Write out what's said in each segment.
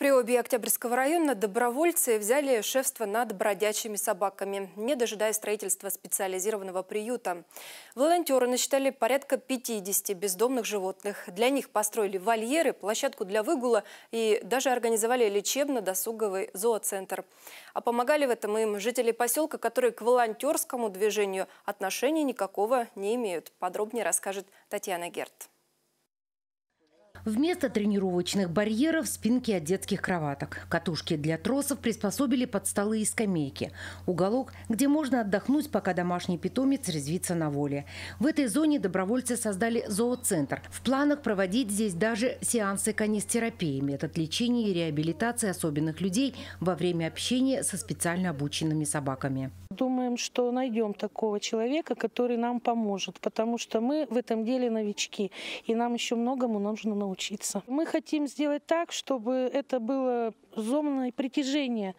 Приобе Октябрьского района добровольцы взяли шефство над бродячими собаками, не дожидая строительства специализированного приюта. Волонтеры насчитали порядка 50 бездомных животных. Для них построили вольеры, площадку для выгула и даже организовали лечебно-досуговый зооцентр. А помогали в этом им жители поселка, которые к волонтерскому движению отношения никакого не имеют. Подробнее расскажет Татьяна Герт. Вместо тренировочных барьеров – спинки от детских кроваток. Катушки для тросов приспособили под столы и скамейки. Уголок, где можно отдохнуть, пока домашний питомец резвится на воле. В этой зоне добровольцы создали зооцентр. В планах проводить здесь даже сеансы канистерапии – метод лечения и реабилитации особенных людей во время общения со специально обученными собаками. Думаю, думаем, что найдем такого человека, который нам поможет, потому что мы в этом деле новички, и нам еще многому нужно научиться. Мы хотим сделать так, чтобы это было зонное притяжение,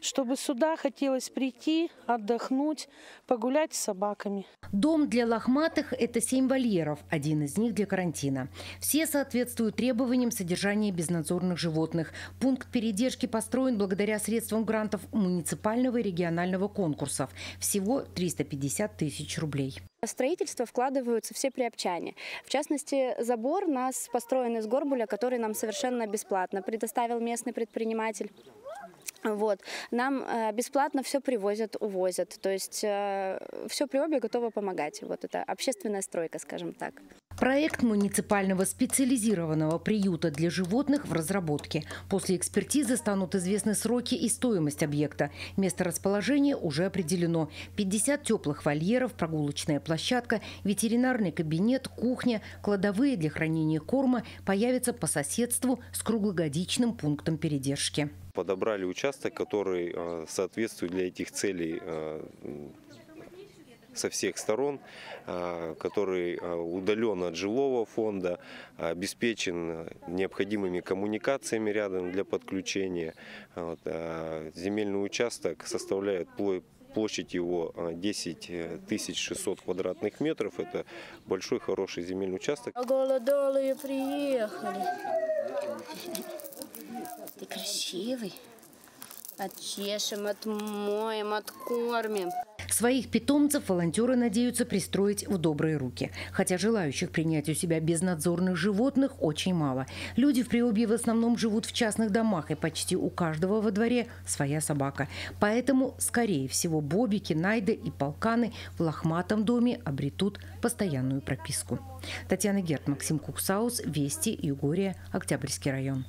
чтобы сюда хотелось прийти, отдохнуть, погулять с собаками. Дом для лохматых – это семь вольеров, один из них для карантина. Все соответствуют требованиям содержания безнадзорных животных. Пункт передержки построен благодаря средствам грантов муниципального и регионального конкурсов. Всего 350 тысяч рублей. В строительство вкладываются все приобчане. В частности, забор у нас построен из горбуля, который нам совершенно бесплатно предоставил местный предприниматель. Вот. Нам э, бесплатно все привозят, увозят. То есть э, все при обе готово помогать. Вот это общественная стройка, скажем так. Проект муниципального специализированного приюта для животных в разработке. После экспертизы станут известны сроки и стоимость объекта. Место расположения уже определено. 50 теплых вольеров, прогулочная площадка, ветеринарный кабинет, кухня, кладовые для хранения корма появятся по соседству с круглогодичным пунктом передержки. Подобрали участок, который э, соответствует для этих целей э, со всех сторон, а, который а, удален от жилого фонда, обеспечен необходимыми коммуникациями рядом для подключения. А, земельный участок составляет площадь его 10 600 э, квадратных метров. Это большой, хороший земельный участок. Голодолые приехали. Ты красивый. Отчешем, отмоем, откормим. Своих питомцев волонтеры надеются пристроить в добрые руки. Хотя желающих принять у себя безнадзорных животных очень мало. Люди в Приобье в основном живут в частных домах, и почти у каждого во дворе своя собака. Поэтому, скорее всего, бобики, найды и полканы в лохматом доме обретут постоянную прописку. Татьяна Герт, Максим Куксаус, Вести, Югория, Октябрьский район.